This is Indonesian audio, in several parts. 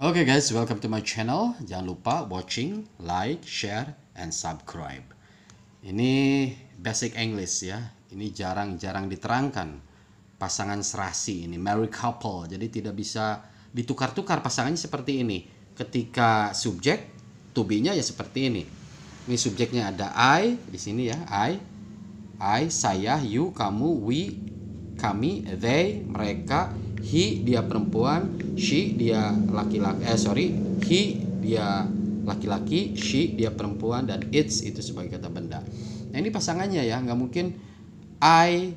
Oke okay guys, welcome to my channel. Jangan lupa watching, like, share, and subscribe. Ini basic English ya. Ini jarang-jarang diterangkan. Pasangan serasi ini, married couple. Jadi tidak bisa ditukar-tukar pasangannya seperti ini. Ketika subjek, to be-nya ya seperti ini. Ini subjeknya ada I di sini ya, I. I, saya, you, kamu, we, kami, they, mereka, he, dia perempuan, she dia laki-laki eh sorry he dia laki-laki she dia perempuan dan it's itu sebagai kata benda nah ini pasangannya ya nggak mungkin I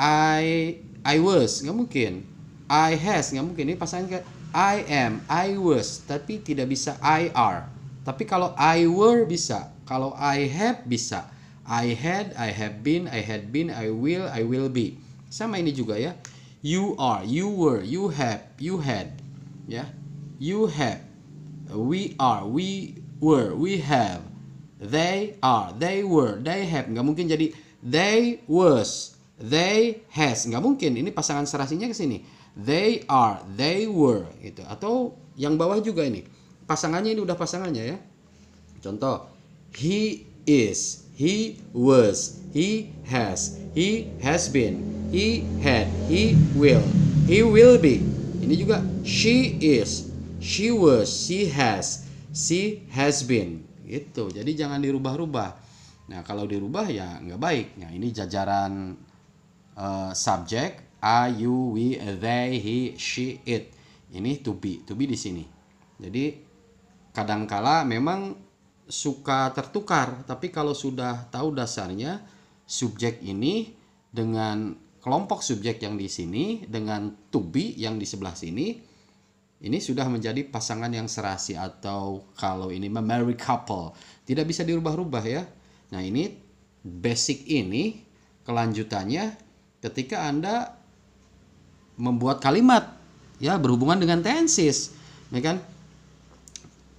I I was nggak mungkin I has nggak mungkin ini pasangannya I am I was tapi tidak bisa I are tapi kalau I were bisa kalau I have bisa I had I have been I had been I will I will be sama ini juga ya you are you were you have you had ya you have we are we were we have they are they were they have nggak mungkin jadi they was they has nggak mungkin ini pasangan serasinya ke sini they are they were gitu atau yang bawah juga ini pasangannya ini udah pasangannya ya contoh he is he was he has he has been he had, he will, he will be. Ini juga she is, she was, she has, she has been. Gitu. Jadi jangan dirubah-rubah. Nah kalau dirubah ya nggak baik. Nah ini jajaran uh, subjek I, you, we, they, he, she, it. Ini to be, to be di sini. Jadi kadangkala memang suka tertukar, tapi kalau sudah tahu dasarnya subjek ini dengan kelompok subjek yang di sini dengan to be yang di sebelah sini ini sudah menjadi pasangan yang serasi atau kalau ini married couple tidak bisa dirubah-rubah ya nah ini basic ini kelanjutannya ketika anda membuat kalimat ya berhubungan dengan tenses. ya kan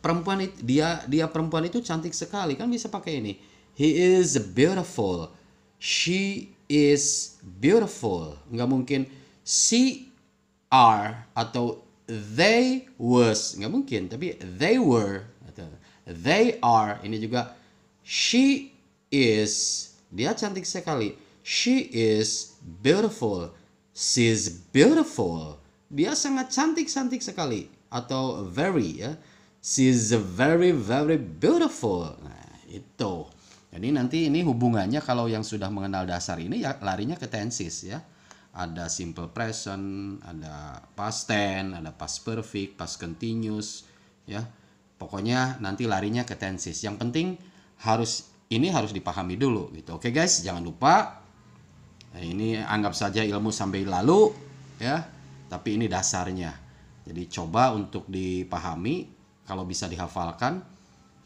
perempuan itu, dia dia perempuan itu cantik sekali kan bisa pakai ini he is beautiful she is beautiful. Nggak mungkin she are atau they was. Nggak mungkin, tapi they were atau they are. Ini juga she is. Dia cantik sekali. She is beautiful. She is beautiful. Dia sangat cantik-cantik sekali atau very ya. She is very very beautiful. Nah, itu. Jadi nanti ini hubungannya kalau yang sudah mengenal dasar ini ya larinya ke tenses ya. Ada simple present, ada past tense, ada past perfect, past continuous ya. Pokoknya nanti larinya ke tenses. Yang penting harus ini harus dipahami dulu gitu. Oke guys, jangan lupa nah, ini anggap saja ilmu sampai lalu ya, tapi ini dasarnya. Jadi coba untuk dipahami, kalau bisa dihafalkan.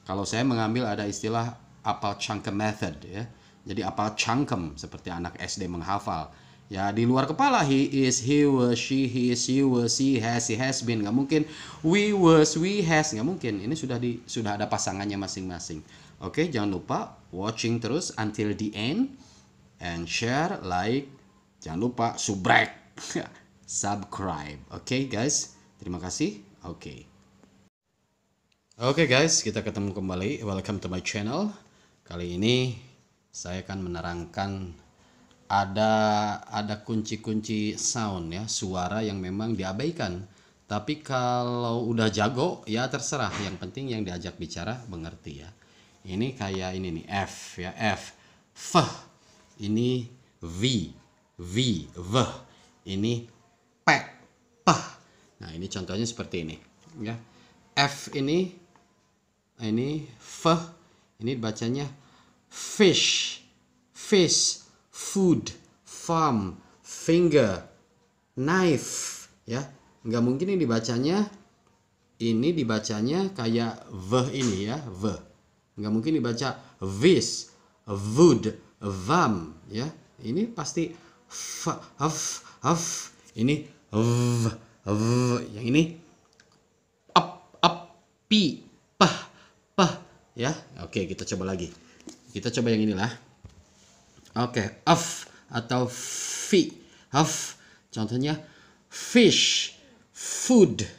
Kalau saya mengambil ada istilah apa cangkem method ya. Jadi apa cangkem seperti anak SD menghafal. Ya di luar kepala he is, he was, she, he is, she was, she has, he has been. Nggak mungkin we was, we has. Nggak mungkin. Ini sudah di sudah ada pasangannya masing-masing. Oke, jangan lupa watching terus until the end and share, like. Jangan lupa subrek, subscribe. Oke guys, terima kasih. Oke. Oke okay guys, kita ketemu kembali. Welcome to my channel. Kali ini saya akan menerangkan ada ada kunci-kunci sound ya, suara yang memang diabaikan. Tapi kalau udah jago ya terserah, yang penting yang diajak bicara mengerti ya. Ini kayak ini nih F ya, F. F. Ini V, V, V. Ini P, P. Nah, ini contohnya seperti ini ya. F ini ini F ini bacanya fish, fish, food, farm, finger, knife, ya. Nggak mungkin ini dibacanya ini dibacanya kayak v ini ya, v. Nggak mungkin dibaca fish, wood, vam, ya. Ini pasti f, f, f. Ini v, v. Yang ini up, up, pi, pah, ya oke kita coba lagi kita coba yang inilah oke of atau fi of contohnya fish food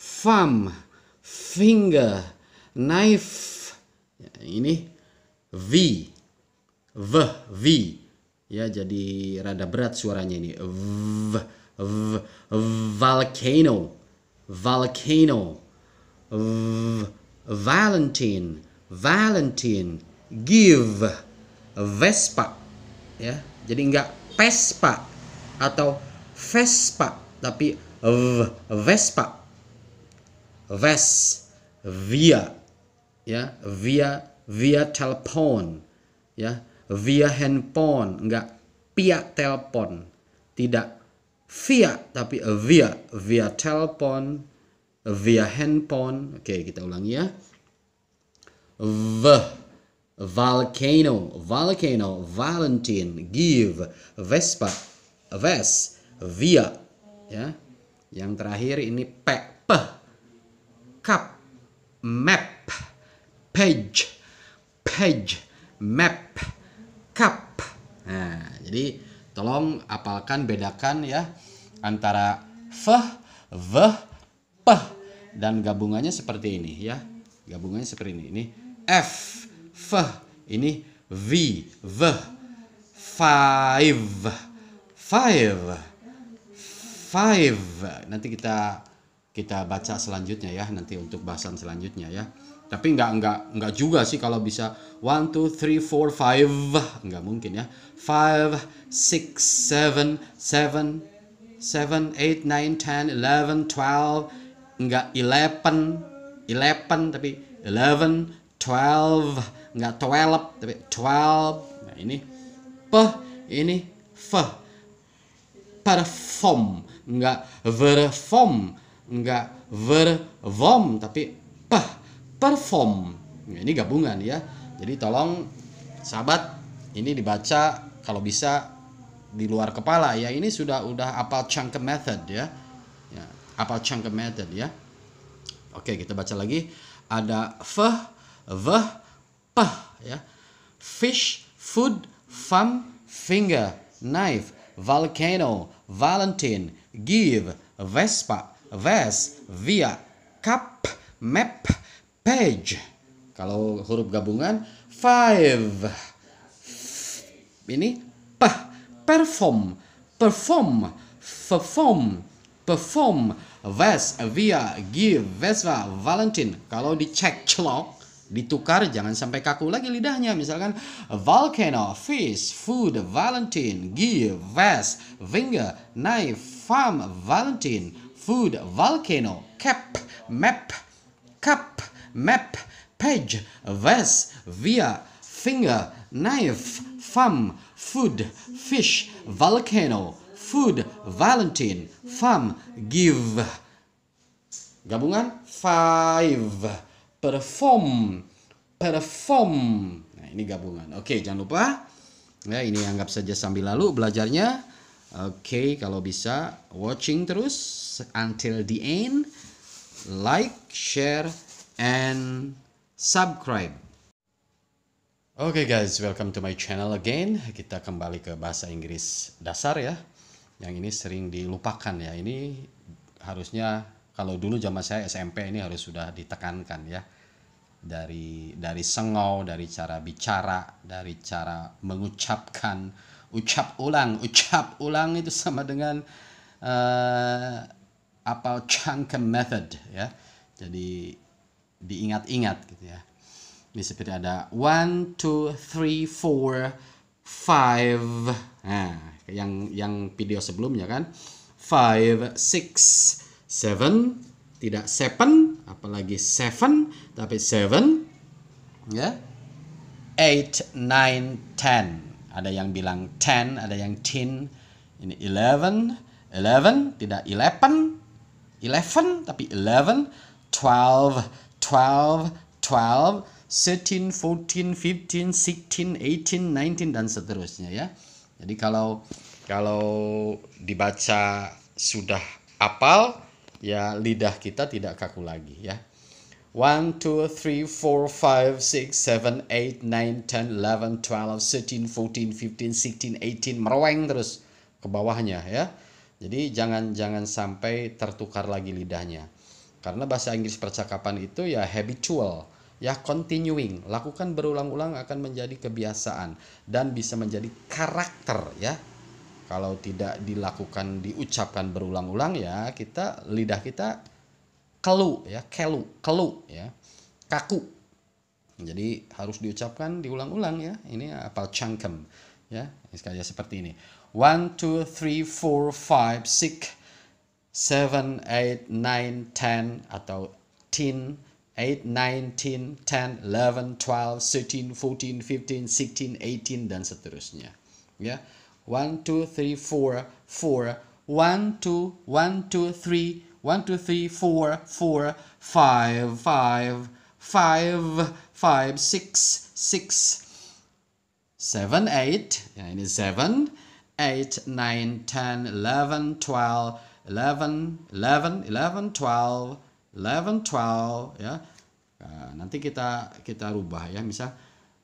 farm finger knife ya, ini v v v ya jadi rada berat suaranya ini v v volcano volcano v, valentine Valentine, give, Vespa, ya. Jadi enggak Vespa atau Vespa, tapi v, Vespa, Ves, via, ya, via, via telepon, ya, via handphone, enggak via telepon, tidak via tapi via via telepon, via handphone. Oke, kita ulangi ya. V. Volcano, volcano, Valentine, give, Vespa, Ves, Via, ya. Yang terakhir ini P, P, Cup, Map, Page, Page, Map, Cup. Nah, jadi tolong apalkan bedakan ya antara V, V, P dan gabungannya seperti ini ya. Gabungannya seperti ini. Ini F, F, ini V, V, five, five, five. Nanti kita kita baca selanjutnya ya nanti untuk bahasan selanjutnya ya. Tapi nggak nggak nggak juga sih kalau bisa one two three four five nggak mungkin ya five six seven seven seven eight nine ten eleven twelve nggak eleven eleven tapi eleven 12 nggak 12 tapi 12 nah ini p ini f perform nggak perform nggak perform tapi p perform nah, ini gabungan ya jadi tolong sahabat ini dibaca kalau bisa di luar kepala ya ini sudah udah apa chunk method ya, apa ya, chunk method ya oke kita baca lagi ada f the, pah ya. Fish, food, thumb, finger, knife, volcano, valentine, give, vespa, vest, via, cup, map, page. Kalau huruf gabungan five. Ini pah, perform, perform, perform, perform, vest, via, give, vespa, valentine. Kalau dicek celok ditukar jangan sampai kaku lagi lidahnya misalkan volcano fish food valentine give vest finger knife farm valentine food volcano cap map cup map page vest via finger knife farm food fish volcano food valentine farm give gabungan five perform perform nah ini gabungan oke jangan lupa ya ini anggap saja sambil lalu belajarnya oke okay, kalau bisa watching terus until the end like share and subscribe oke okay guys welcome to my channel again kita kembali ke bahasa Inggris dasar ya yang ini sering dilupakan ya ini harusnya kalau dulu zaman saya SMP ini harus sudah ditekankan ya dari dari sengau, dari cara bicara, dari cara mengucapkan, ucap ulang, ucap ulang itu sama dengan uh, apa chunk method ya. Jadi diingat-ingat gitu ya. Ini seperti ada one, two, three, four, five. Nah, yang yang video sebelumnya kan five, six, seven, tidak seven, apalagi seven tapi seven ya eight nine ten ada yang bilang ten ada yang ten ini eleven eleven tidak eleven eleven tapi eleven twelve twelve twelve thirteen fourteen fifteen sixteen eighteen nineteen dan seterusnya ya. Jadi kalau kalau dibaca sudah apal ya lidah kita tidak kaku lagi ya. 1, 2, 3, 4, 5, 6, 7, 8, 9, 10, 11, 12, 13, 14, 15, 16, 18 Meroeng terus ke bawahnya ya Jadi jangan jangan sampai tertukar lagi lidahnya Karena bahasa Inggris percakapan itu ya habitual Ya continuing, lakukan berulang-ulang akan menjadi kebiasaan Dan bisa menjadi karakter ya kalau tidak dilakukan diucapkan berulang-ulang ya kita lidah kita kelu ya kelu kelu ya kaku jadi harus diucapkan diulang-ulang ya ini apa cangkem ya sekali seperti ini one two three four five six seven eight nine ten atau ten 8, 9, 10, 10, 11, 12, 13, 14, 15, 16, 18, dan seterusnya. Ya, One two three four four one two one two three one two three four four five five five five six six seven eight ya ini seven eight nine ten eleven twelve eleven eleven eleven twelve eleven twelve ya. Nah, nanti kita kita rubah ya, misal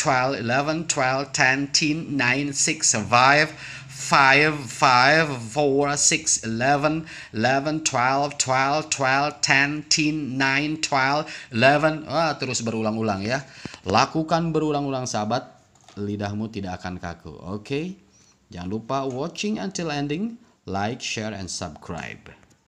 12, 11, 12, 10, 10, 9, 6, 5, 5, 5, 4, 6, 11, 11, 12, 12, 12, 10, 10, 9, 12, 11. Wah, terus berulang-ulang ya. Lakukan berulang-ulang sahabat, lidahmu tidak akan kaku. Oke, okay? jangan lupa watching until ending, like, share, and subscribe.